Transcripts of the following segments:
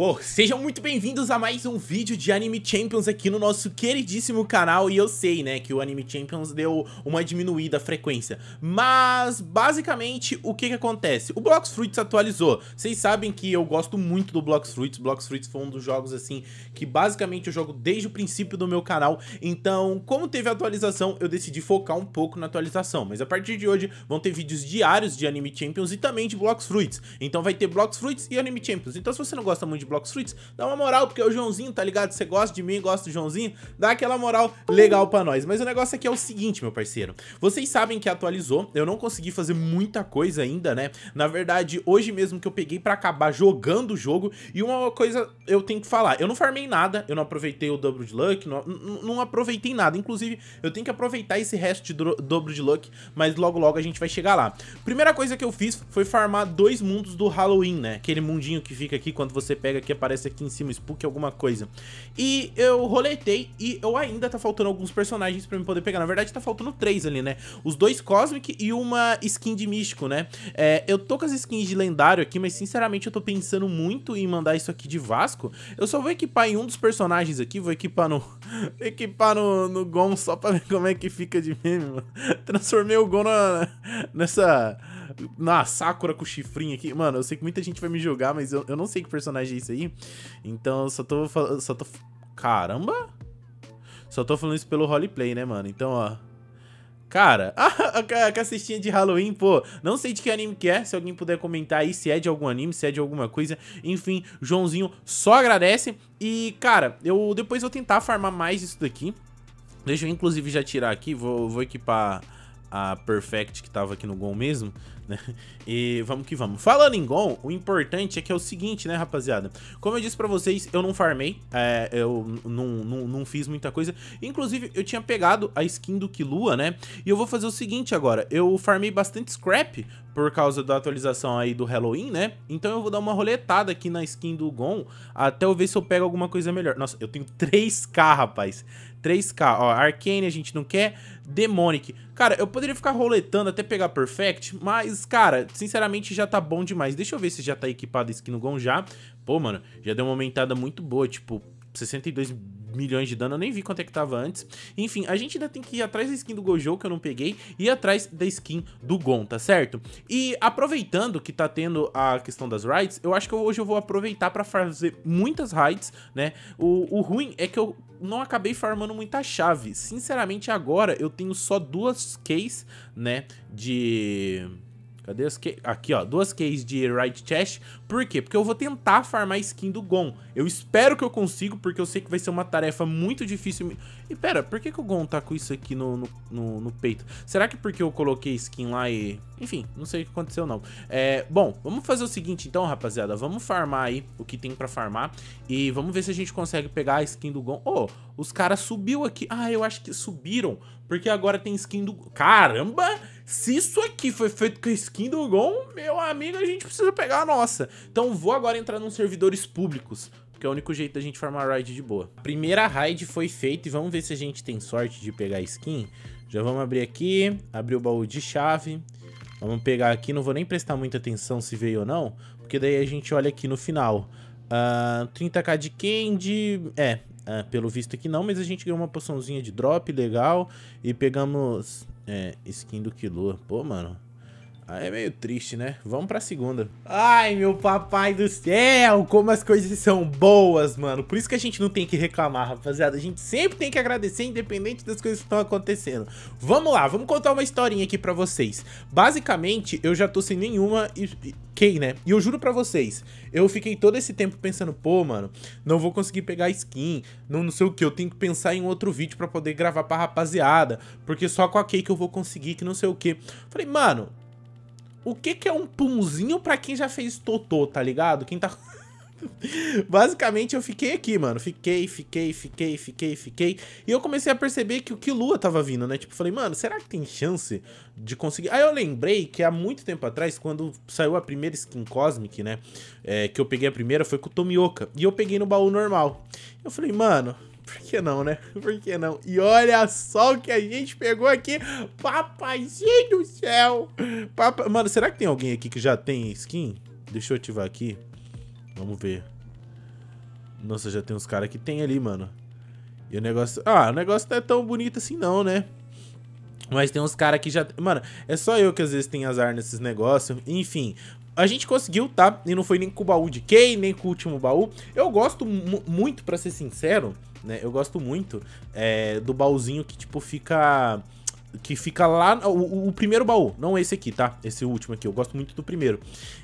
Oh, sejam muito bem-vindos a mais um vídeo de Anime Champions aqui no nosso queridíssimo canal E eu sei, né, que o Anime Champions deu uma diminuída frequência Mas, basicamente, o que que acontece? O Blox Fruits atualizou Vocês sabem que eu gosto muito do Blox Fruits Blox Fruits foi um dos jogos, assim, que basicamente eu jogo desde o princípio do meu canal Então, como teve atualização, eu decidi focar um pouco na atualização Mas a partir de hoje vão ter vídeos diários de Anime Champions e também de Blox Fruits Então vai ter Blox Fruits e Anime Champions Então se você não gosta muito de Block Fruits, dá uma moral, porque é o Joãozinho, tá ligado? Você gosta de mim, gosta do Joãozinho, dá aquela moral legal pra nós. Mas o negócio aqui é o seguinte, meu parceiro. Vocês sabem que atualizou, eu não consegui fazer muita coisa ainda, né? Na verdade, hoje mesmo que eu peguei pra acabar jogando o jogo, e uma coisa eu tenho que falar, eu não farmei nada, eu não aproveitei o dobro de luck, não, não aproveitei nada. Inclusive, eu tenho que aproveitar esse resto de do, dobro de luck, mas logo logo a gente vai chegar lá. Primeira coisa que eu fiz foi farmar dois mundos do Halloween, né? Aquele mundinho que fica aqui quando você pega que aqui, aparece aqui em cima, Spook, alguma coisa. E eu roletei e eu ainda tá faltando alguns personagens pra eu poder pegar. Na verdade, tá faltando três ali, né? Os dois Cosmic e uma skin de Místico, né? É, eu tô com as skins de lendário aqui, mas sinceramente eu tô pensando muito em mandar isso aqui de Vasco. Eu só vou equipar em um dos personagens aqui, vou equipar no... equipar no, no Gon só pra ver como é que fica de meme, mano. Transformei o Gon na, nessa... Na Sakura com o chifrinho aqui. Mano, eu sei que muita gente vai me julgar, mas eu, eu não sei que personagem é isso aí. Então, só tô só tô Caramba! Só tô falando isso pelo roleplay, né, mano? Então, ó. Cara, a cestinha de Halloween, pô, não sei de que anime que é, se alguém puder comentar aí, se é de algum anime, se é de alguma coisa, enfim, Joãozinho só agradece, e cara, eu depois vou tentar farmar mais isso daqui, deixa eu inclusive já tirar aqui, vou, vou equipar a Perfect que tava aqui no Gol mesmo, né? E vamos que vamos. Falando em Gol, o importante é que é o seguinte, né, rapaziada? Como eu disse pra vocês, eu não farmei, é, eu não, não, não fiz muita coisa. Inclusive, eu tinha pegado a skin do Kilua, né? E eu vou fazer o seguinte agora, eu farmei bastante scrap por causa da atualização aí do Halloween, né? Então eu vou dar uma roletada aqui na skin do Gon até eu ver se eu pego alguma coisa melhor. Nossa, eu tenho 3k, rapaz. 3k, ó, Arcane a gente não quer, Demonic. Cara, eu poderia ficar roletando até pegar Perfect, mas, cara, sinceramente já tá bom demais. Deixa eu ver se já tá equipado a skin do Gon já. Pô, mano, já deu uma aumentada muito boa, tipo, 62 milhões de dano, eu nem vi quanto é que tava antes. Enfim, a gente ainda tem que ir atrás da skin do Gojo, que eu não peguei, e ir atrás da skin do Gon, tá certo? E aproveitando que tá tendo a questão das raids, eu acho que hoje eu vou aproveitar pra fazer muitas raids, né? O, o ruim é que eu não acabei farmando muita chave. Sinceramente, agora eu tenho só duas cases né, de Cadê as que... Aqui, ó, duas keys de Right Chest. Por quê? Porque eu vou tentar farmar skin do Gon. Eu espero que eu consiga, porque eu sei que vai ser uma tarefa muito difícil. E pera, por que, que o Gon tá com isso aqui no, no, no, no peito? Será que porque eu coloquei skin lá e... Enfim, não sei o que aconteceu não. É, bom, vamos fazer o seguinte então, rapaziada. Vamos farmar aí o que tem pra farmar. E vamos ver se a gente consegue pegar a skin do Gon. oh, os caras subiu aqui. Ah, eu acho que subiram. Porque agora tem skin do... Caramba! Se isso aqui foi feito com a skin do Gon, meu amigo, a gente precisa pegar a nossa. Então vou agora entrar nos servidores públicos, porque é o único jeito da gente farmar raid de boa. A primeira raid foi feita e vamos ver se a gente tem sorte de pegar skin. Já vamos abrir aqui, abrir o baú de chave. Vamos pegar aqui, não vou nem prestar muita atenção se veio ou não, porque daí a gente olha aqui no final. Uh, ah, 30k de candy, é, Uh, pelo visto que não, mas a gente ganhou uma poçãozinha de drop legal e pegamos é, skin do kilo Pô, mano, ah, é meio triste, né? Vamos pra segunda. Ai, meu papai do céu, como as coisas são boas, mano. Por isso que a gente não tem que reclamar, rapaziada. A gente sempre tem que agradecer, independente das coisas que estão acontecendo. Vamos lá, vamos contar uma historinha aqui pra vocês. Basicamente, eu já tô sem nenhuma... Key, né? E eu juro pra vocês, eu fiquei todo esse tempo pensando, pô, mano, não vou conseguir pegar skin, não, não sei o que, eu tenho que pensar em outro vídeo pra poder gravar pra rapaziada, porque só com a Key que eu vou conseguir, que não sei o que. Falei, mano, o que, que é um punzinho para quem já fez totô, tá ligado? Quem tá. Basicamente, eu fiquei aqui, mano. Fiquei, fiquei, fiquei, fiquei, fiquei. E eu comecei a perceber que o Lua tava vindo, né? Tipo, falei, mano, será que tem chance de conseguir? Aí eu lembrei que há muito tempo atrás, quando saiu a primeira skin Cosmic, né? É, que eu peguei a primeira foi com o Tomioka. E eu peguei no baú normal. Eu falei, mano, por que não, né? Por que não? E olha só o que a gente pegou aqui. papazinho do céu. Papa... Mano, será que tem alguém aqui que já tem skin? Deixa eu ativar aqui. Vamos ver. Nossa, já tem uns caras que tem ali, mano. E o negócio... Ah, o negócio não é tão bonito assim não, né? Mas tem uns caras que já... Mano, é só eu que às vezes tem azar nesses negócios. Enfim, a gente conseguiu, tá? E não foi nem com o baú de Kay, nem com o último baú. Eu gosto muito, para ser sincero, né? Eu gosto muito é, do baúzinho que, tipo, fica que fica lá, o, o, primeiro baú, não esse aqui, tá? Esse último aqui, eu gosto muito do primeiro.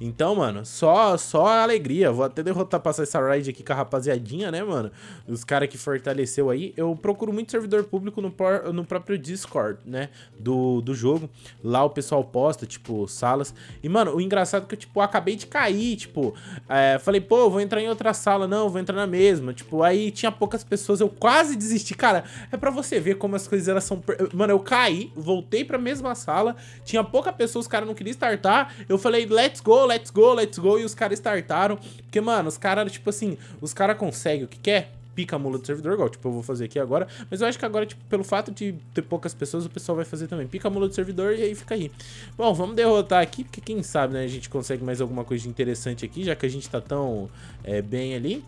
Então, mano, só só alegria. Vou até derrotar, passar essa raid aqui com a rapaziadinha, né, mano? Os caras que fortaleceu aí. Eu procuro muito servidor público no, por, no próprio Discord, né, do, do jogo. Lá o pessoal posta, tipo, salas. E, mano, o engraçado é que tipo, eu, tipo, acabei de cair, tipo... É, falei, pô, vou entrar em outra sala. Não, vou entrar na mesma. Tipo, aí tinha poucas pessoas, eu quase desisti. Cara, é pra você ver como as coisas, elas são... Mano, eu caí saí, voltei pra mesma sala, tinha pouca pessoa, os caras não queriam startar. Eu falei, let's go, let's go, let's go, e os caras startaram. Porque, mano, os caras, tipo assim, os caras conseguem o que quer pica a mula do servidor, igual, tipo, eu vou fazer aqui agora. Mas eu acho que agora, tipo, pelo fato de ter poucas pessoas, o pessoal vai fazer também. Pica a mula do servidor e aí fica aí. Bom, vamos derrotar aqui, porque quem sabe, né, a gente consegue mais alguma coisa interessante aqui, já que a gente tá tão é, bem ali.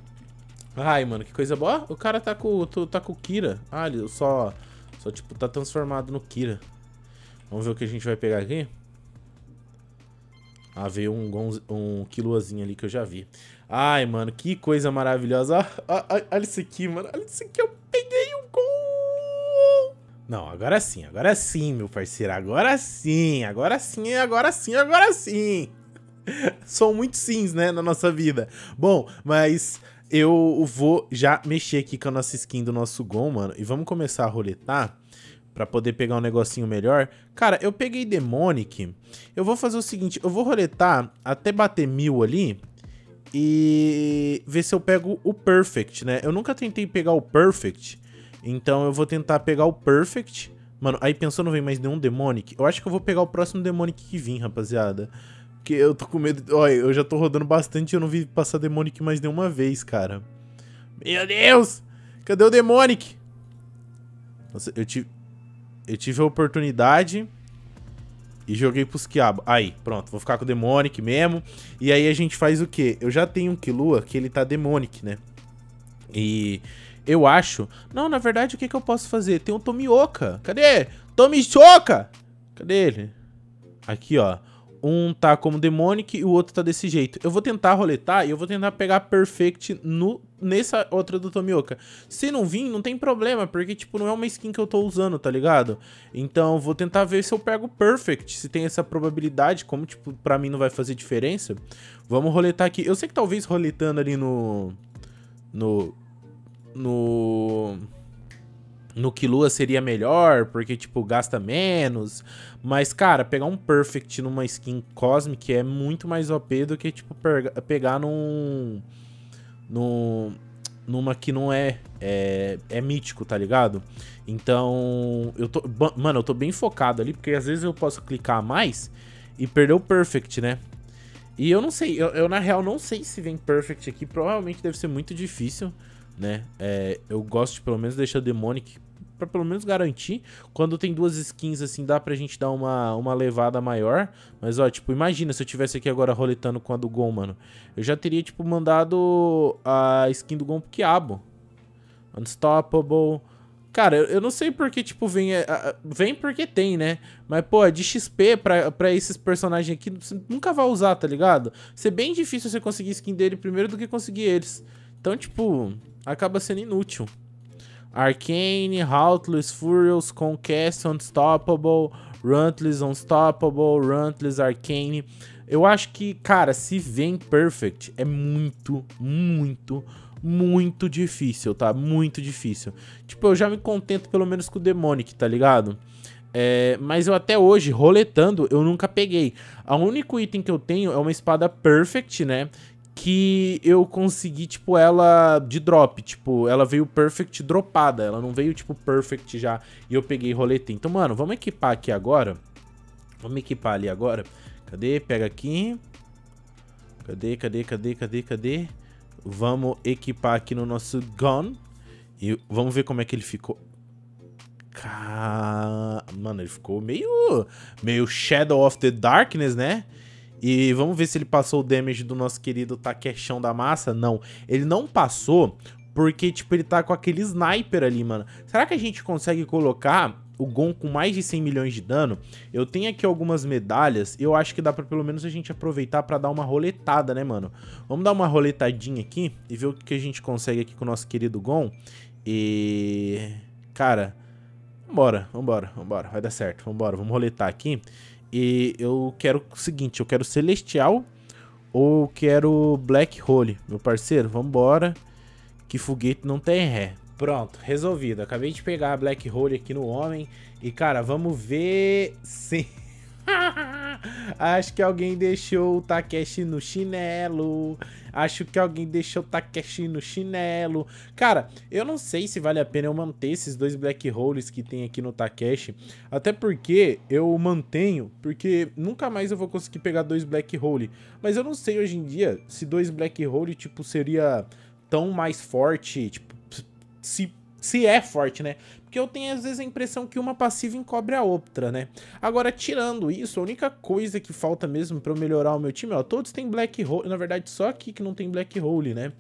Ai, mano, que coisa boa. O cara tá com, tá com o Kira. Ah, ele só... Só, tipo, tá transformado no Kira. Vamos ver o que a gente vai pegar aqui. Ah, veio um, um quilozinho ali que eu já vi. Ai, mano, que coisa maravilhosa. Ah, ah, ah, olha isso aqui, mano. Olha isso aqui, eu peguei um gol. Não, agora sim, agora sim, meu parceiro. Agora sim, agora sim, agora sim, agora sim. São muitos sims, né, na nossa vida. Bom, mas eu vou já mexer aqui com a nossa skin do nosso Gon, mano. E vamos começar a roletar pra poder pegar um negocinho melhor. Cara, eu peguei Demonic. Eu vou fazer o seguinte, eu vou roletar até bater mil ali e ver se eu pego o Perfect, né? Eu nunca tentei pegar o Perfect, então eu vou tentar pegar o Perfect. Mano, aí pensou não vem mais nenhum Demonic? Eu acho que eu vou pegar o próximo Demonic que vim, rapaziada. Porque eu tô com medo. Olha, eu já tô rodando bastante e eu não vi passar Demonic mais nenhuma vez, cara. Meu Deus! Cadê o Demonic? Nossa, eu tive. Eu tive a oportunidade e joguei pros quiabos. Aí, pronto, vou ficar com o Demonic mesmo. E aí a gente faz o quê? Eu já tenho um Kilua que ele tá Demonic, né? E eu acho... Não, na verdade, o que que eu posso fazer? Tem um Tomioka. Cadê? Tomioka! Cadê ele? Aqui, ó. Um tá como Demonic e o outro tá desse jeito. Eu vou tentar roletar e eu vou tentar pegar Perfect no, nessa outra do Tomioka. Se não vir, não tem problema, porque, tipo, não é uma skin que eu tô usando, tá ligado? Então, vou tentar ver se eu pego Perfect, se tem essa probabilidade, como, tipo, pra mim não vai fazer diferença. Vamos roletar aqui. Eu sei que talvez roletando ali no... No... No no que Lua seria melhor, porque, tipo, gasta menos. Mas, cara, pegar um Perfect numa skin Cosmic é muito mais OP do que, tipo, pegar num... num numa que não é, é, é mítico, tá ligado? Então, eu tô, mano, eu tô bem focado ali, porque às vezes eu posso clicar mais e perder o perfect, né? E eu não sei, eu, eu na real não sei se vem perfect aqui, provavelmente deve ser muito difícil, né? É, eu gosto de pelo menos deixar demonic para pelo menos garantir. Quando tem duas skins, assim, dá pra gente dar uma, uma levada maior. Mas, ó, tipo, imagina se eu tivesse aqui agora roletando com a do Gon, mano. Eu já teria, tipo, mandado a skin do Gon pro quiabo. Unstoppable... Cara, eu, não sei porque, tipo, vem. É, vem porque tem, né? Mas, pô, é de XP pra, pra esses personagens aqui, você nunca vai usar, tá ligado? Ser bem difícil você conseguir skin dele primeiro do que conseguir eles. Então, tipo, acaba sendo inútil. Arcane, Heartless, Furious, Conquest, Unstoppable, Runtless, Unstoppable, Runtless, Arcane. Eu acho que, cara, se vem Perfect, é muito, muito, muito difícil, tá? Muito difícil. Tipo, eu já me contento pelo menos com o Demonic, tá ligado? É, mas eu até hoje, roletando, eu nunca peguei. O único item que eu tenho é uma espada Perfect, né? que eu consegui, tipo, ela de drop. Tipo, ela veio perfect dropada. Ela não veio, tipo, perfect já. E eu peguei roleta. Então, mano, vamos equipar aqui agora. Vamos equipar ali agora. Cadê? Pega aqui. Cadê, cadê, cadê, cadê, cadê? Vamos equipar aqui no nosso gun. E vamos ver como é que ele ficou. Car... Mano, ele ficou meio... Meio Shadow of the Darkness, né? E vamos ver se ele passou o damage do nosso querido Taquechão da massa. Não, ele não passou porque, tipo, ele tá com aquele sniper ali, mano. Será que a gente consegue colocar o Gon com mais de 100 milhões de dano? Eu tenho aqui algumas medalhas. Eu acho que dá pra pelo menos a gente aproveitar pra dar uma roletada, né, mano? Vamos dar uma roletadinha aqui e ver o que a gente consegue aqui com o nosso querido Gon. E... Cara... Vambora, vambora, vambora. Vai dar certo. Vambora, vamos roletar aqui. E eu quero o seguinte, eu quero Celestial ou quero Black Hole. Meu parceiro, vambora, que foguete não tem ré. Pronto, resolvido. Acabei de pegar a Black Hole aqui no homem. E, cara, vamos ver se... Acho que alguém deixou o Takeshi no chinelo. Acho que alguém deixou o Takeshi no chinelo. Cara, eu não sei se vale a pena eu manter esses dois black holes que tem aqui no Takeshi. Até porque eu mantenho, porque nunca mais eu vou conseguir pegar dois black hole. Mas eu não sei hoje em dia se dois black hole, tipo, seria tão mais forte, tipo, se se é forte, né? Porque eu tenho às vezes a impressão que uma passiva encobre a outra, né? Agora, tirando isso, a única coisa que falta mesmo para eu melhorar o meu time, ó, todos têm Black Hole, na verdade só aqui que não tem Black Hole, né?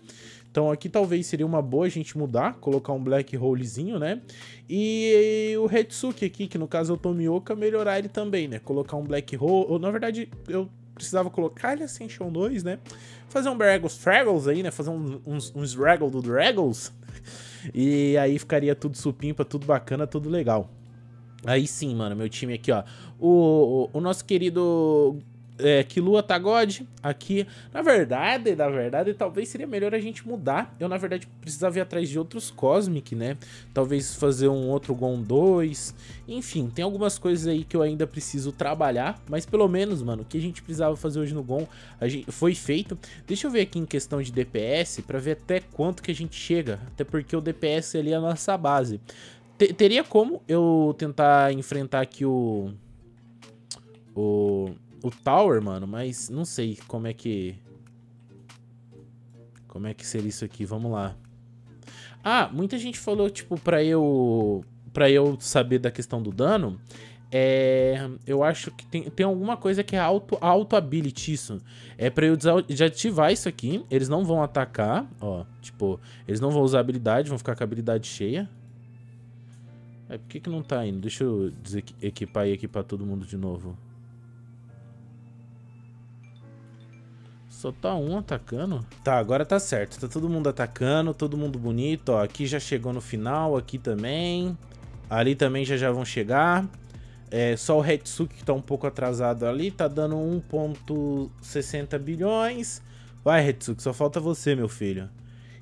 Então aqui talvez seria uma boa a gente mudar, colocar um black holezinho, né? E o Hetsuki aqui, que no caso é o Tomioka, melhorar ele também, né? Colocar um black hole, ou na verdade eu precisava colocar ele Ascension 2, né? Fazer um Braggles Fraggles aí, né? Fazer uns um, um, um, do Draggles. E aí ficaria tudo supimpa, tudo bacana, tudo legal. Aí sim, mano, meu time aqui, ó. O, o, o nosso querido é, tá god aqui. Na verdade, na verdade, talvez seria melhor a gente mudar. Eu, na verdade, precisava ir atrás de outros Cosmic, né? Talvez fazer um outro Gon 2. Enfim, tem algumas coisas aí que eu ainda preciso trabalhar. Mas pelo menos, mano, o que a gente precisava fazer hoje no Gon gente, foi feito. Deixa eu ver aqui em questão de DPS para ver até quanto que a gente chega. Até porque o DPS ali é a nossa base. T teria como eu tentar enfrentar aqui o... O o tower, mano, mas não sei como é que... Como é que seria isso aqui? Vamos lá. Ah, muita gente falou, tipo, pra eu... Pra eu saber da questão do dano, é, eu acho que tem, tem alguma coisa que é auto, auto ability isso. É pra eu desativar isso aqui. Eles não vão atacar, ó. Tipo, eles não vão usar habilidade, vão ficar com a habilidade cheia. É, por que que não tá indo? Deixa eu equipar aqui pra todo mundo de novo. Só tá um atacando? Tá, agora tá certo. Tá todo mundo atacando, todo mundo bonito. Ó, aqui já chegou no final, aqui também. Ali também já já vão chegar. É, só o Hetsuki que tá um pouco atrasado ali. Tá dando 1.60 bilhões. Vai, Hetsuki, só falta você, meu filho.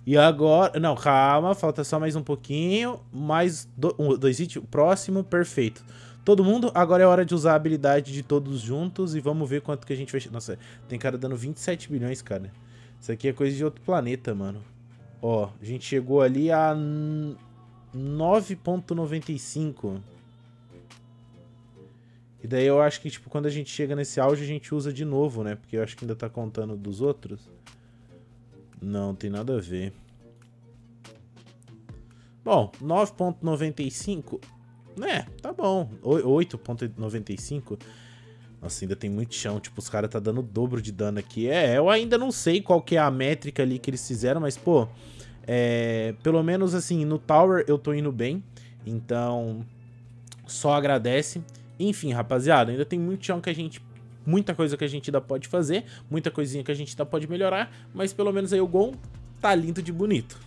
E agora... Não, calma. Falta só mais um pouquinho. Mais do, um, dois hits. Próximo, perfeito. Perfeito todo mundo. Agora é hora de usar a habilidade de todos juntos e vamos ver quanto que a gente vai... Nossa, tem cara dando 27 bilhões, cara. Isso aqui é coisa de outro planeta, mano. Ó, a gente chegou ali a 9.95. E daí eu acho que, tipo, quando a gente chega nesse auge, a gente usa de novo, né? Porque eu acho que ainda tá contando dos outros. Não, tem nada a ver. Bom, 9.95 né, tá bom. 8.95. Nossa, ainda tem muito chão. Tipo, os caras tá dando o dobro de dano aqui. É, eu ainda não sei qual que é a métrica ali que eles fizeram, mas, pô... É, pelo menos, assim, no tower eu tô indo bem. Então, só agradece. Enfim, rapaziada, ainda tem muito chão que a gente... Muita coisa que a gente ainda pode fazer. Muita coisinha que a gente ainda pode melhorar. Mas pelo menos aí o Gon tá lindo de bonito.